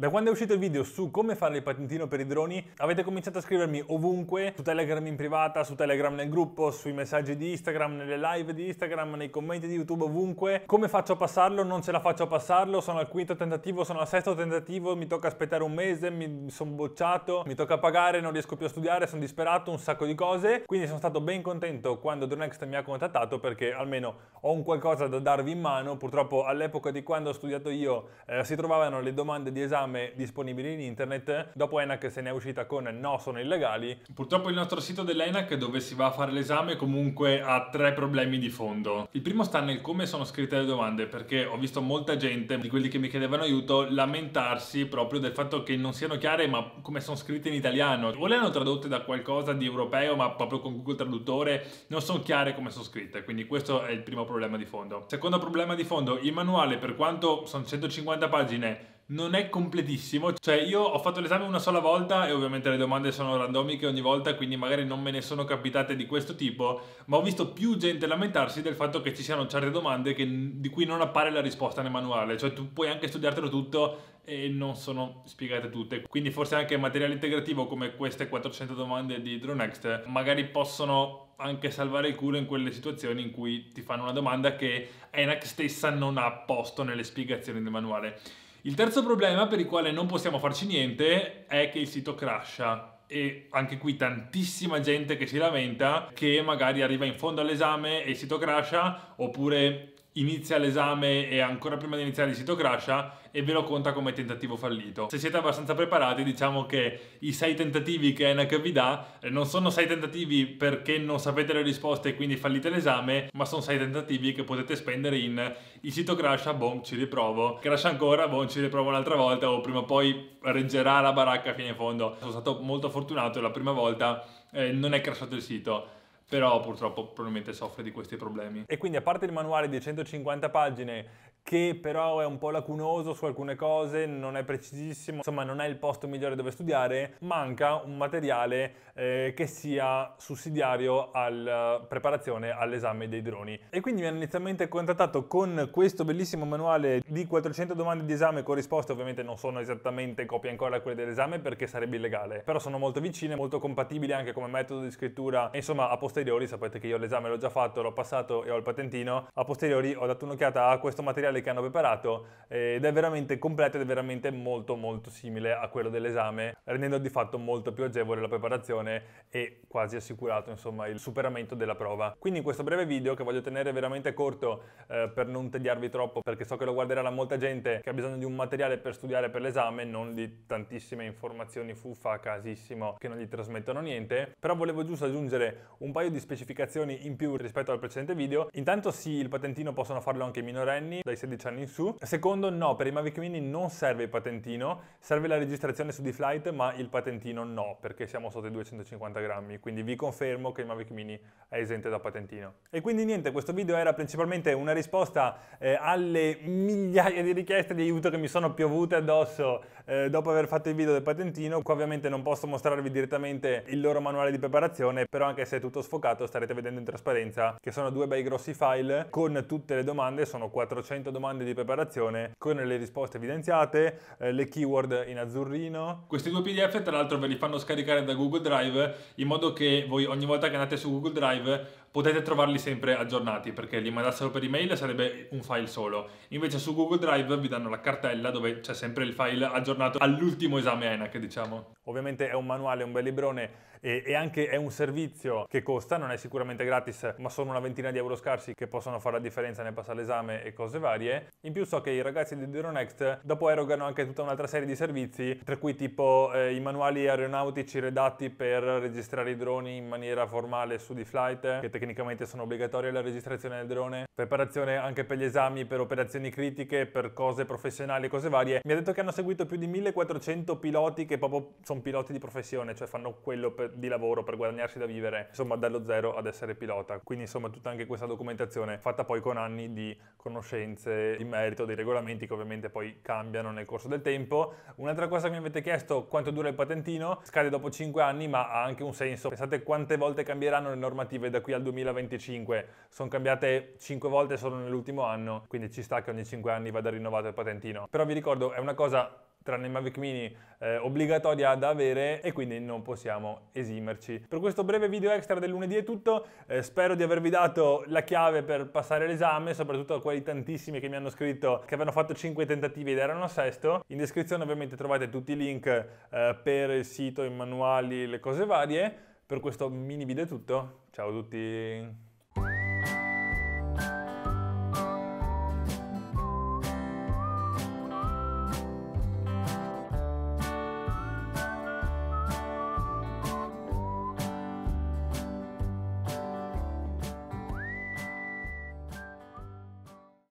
Da quando è uscito il video su come fare il patentino per i droni, avete cominciato a scrivermi ovunque, su Telegram in privata, su Telegram nel gruppo, sui messaggi di Instagram, nelle live di Instagram, nei commenti di YouTube, ovunque. Come faccio a passarlo? Non ce la faccio a passarlo, sono al quinto tentativo, sono al sesto tentativo, mi tocca aspettare un mese, mi sono bocciato, mi tocca pagare, non riesco più a studiare, sono disperato, un sacco di cose. Quindi sono stato ben contento quando Dronext mi ha contattato perché almeno ho un qualcosa da darvi in mano. Purtroppo all'epoca di quando ho studiato io eh, si trovavano le domande di esame trame disponibili in internet. Dopo Enac se ne è uscita con no, sono illegali. Purtroppo il nostro sito dell'Enac dove si va a fare l'esame comunque ha tre problemi di fondo. Il primo sta nel come sono scritte le domande perché ho visto molta gente di quelli che mi chiedevano aiuto lamentarsi proprio del fatto che non siano chiare ma come sono scritte in italiano. O le hanno tradotte da qualcosa di europeo ma proprio con Google Traduttore non sono chiare come sono scritte. Quindi questo è il primo problema di fondo. Secondo problema di fondo, il manuale per quanto sono 150 pagine non è completissimo, cioè io ho fatto l'esame una sola volta e ovviamente le domande sono randomiche ogni volta, quindi magari non me ne sono capitate di questo tipo, ma ho visto più gente lamentarsi del fatto che ci siano certe domande che, di cui non appare la risposta nel manuale, cioè tu puoi anche studiartelo tutto e non sono spiegate tutte, quindi forse anche materiale integrativo come queste 400 domande di DrawNext magari possono anche salvare il culo in quelle situazioni in cui ti fanno una domanda che ENAC stessa non ha posto nelle spiegazioni del manuale. Il terzo problema per il quale non possiamo farci niente è che il sito crasha e anche qui tantissima gente che si lamenta che magari arriva in fondo all'esame e il sito crasha oppure inizia l'esame e ancora prima di iniziare il sito crasha e ve lo conta come tentativo fallito. Se siete abbastanza preparati diciamo che i sei tentativi che ENAC vi dà eh, non sono sei tentativi perché non sapete le risposte e quindi fallite l'esame, ma sono sei tentativi che potete spendere in il sito crasha, boh ci riprovo, crasha ancora, boh ci riprovo un'altra volta o prima o poi reggerà la baracca fino in fondo. Sono stato molto fortunato e la prima volta eh, non è crashato il sito però purtroppo probabilmente soffre di questi problemi. E quindi a parte il manuale di 150 pagine che però è un po' lacunoso su alcune cose, non è precisissimo, insomma non è il posto migliore dove studiare, manca un materiale eh, che sia sussidiario alla eh, preparazione all'esame dei droni. E quindi mi hanno inizialmente contattato con questo bellissimo manuale di 400 domande di esame con risposte, ovviamente non sono esattamente copie ancora a quelle dell'esame perché sarebbe illegale, però sono molto vicine, molto compatibili anche come metodo di scrittura, e insomma a posteriori sapete che io l'esame l'ho già fatto, l'ho passato e ho il patentino, a posteriori ho dato un'occhiata a questo materiale materiale che hanno preparato eh, ed è veramente completo ed è veramente molto molto simile a quello dell'esame, rendendo di fatto molto più agevole la preparazione e quasi assicurato insomma il superamento della prova. Quindi in questo breve video che voglio tenere veramente corto eh, per non tediarvi troppo perché so che lo guarderà la molta gente che ha bisogno di un materiale per studiare per l'esame, non di tantissime informazioni fuffa a casissimo che non gli trasmettono niente, però volevo giusto aggiungere un paio di specificazioni in più rispetto al precedente video. Intanto sì, il patentino possono farlo anche i minorenni dai 16 anni in su. Secondo, no, per i Mavic Mini non serve il patentino, serve la registrazione su D-Flight, ma il patentino no, perché siamo sotto i 250 grammi, quindi vi confermo che il Mavic Mini è esente da patentino. E quindi niente, questo video era principalmente una risposta eh, alle migliaia di richieste di aiuto che mi sono piovute addosso eh, dopo aver fatto il video del patentino, qua ovviamente non posso mostrarvi direttamente il loro manuale di preparazione, però anche se è tutto sfocato starete vedendo in trasparenza che sono due bei grossi file con tutte le domande, sono 400 domande di preparazione con le risposte evidenziate, eh, le keyword in azzurrino. Questi due PDF tra l'altro ve li fanno scaricare da Google Drive in modo che voi ogni volta che andate su Google Drive potete trovarli sempre aggiornati perché li mandassero per email sarebbe un file solo. Invece su Google Drive vi danno la cartella dove c'è sempre il file aggiornato all'ultimo esame ENAC, diciamo. Ovviamente è un manuale, un bel librone e, e anche è un servizio che costa, non è sicuramente gratis, ma sono una ventina di euro scarsi che possono fare la differenza nel passare l'esame e cose varie. In più so che i ragazzi di Euronext dopo erogano anche tutta un'altra serie di servizi, tra cui tipo eh, i manuali aeronautici redatti per registrare i droni in maniera formale su D-Flight, che tecnicamente sono obbligatorie alla registrazione del drone, preparazione anche per gli esami, per operazioni critiche, per cose professionali, e cose varie. Mi ha detto che hanno seguito più di 1400 piloti che proprio sono piloti di professione, cioè fanno quello per di lavoro per guadagnarsi da vivere, insomma dallo zero ad essere pilota. Quindi insomma tutta anche questa documentazione fatta poi con anni di conoscenze in merito dei regolamenti che ovviamente poi cambiano nel corso del tempo. Un'altra cosa che mi avete chiesto quanto dura il patentino, scade dopo 5 anni ma ha anche un senso. Pensate quante volte cambieranno le normative da qui al 2025, sono cambiate 5 volte solo nell'ultimo anno, quindi ci sta che ogni 5 anni vada rinnovato il patentino. Però vi ricordo è una cosa tranne il Mavic Mini, eh, obbligatoria da avere e quindi non possiamo esimerci. Per questo breve video extra del lunedì è tutto, eh, spero di avervi dato la chiave per passare l'esame, soprattutto a quelli tantissimi che mi hanno scritto che avevano fatto 5 tentativi ed erano a sesto. In descrizione ovviamente trovate tutti i link eh, per il sito, i manuali, le cose varie. Per questo mini video è tutto, ciao a tutti!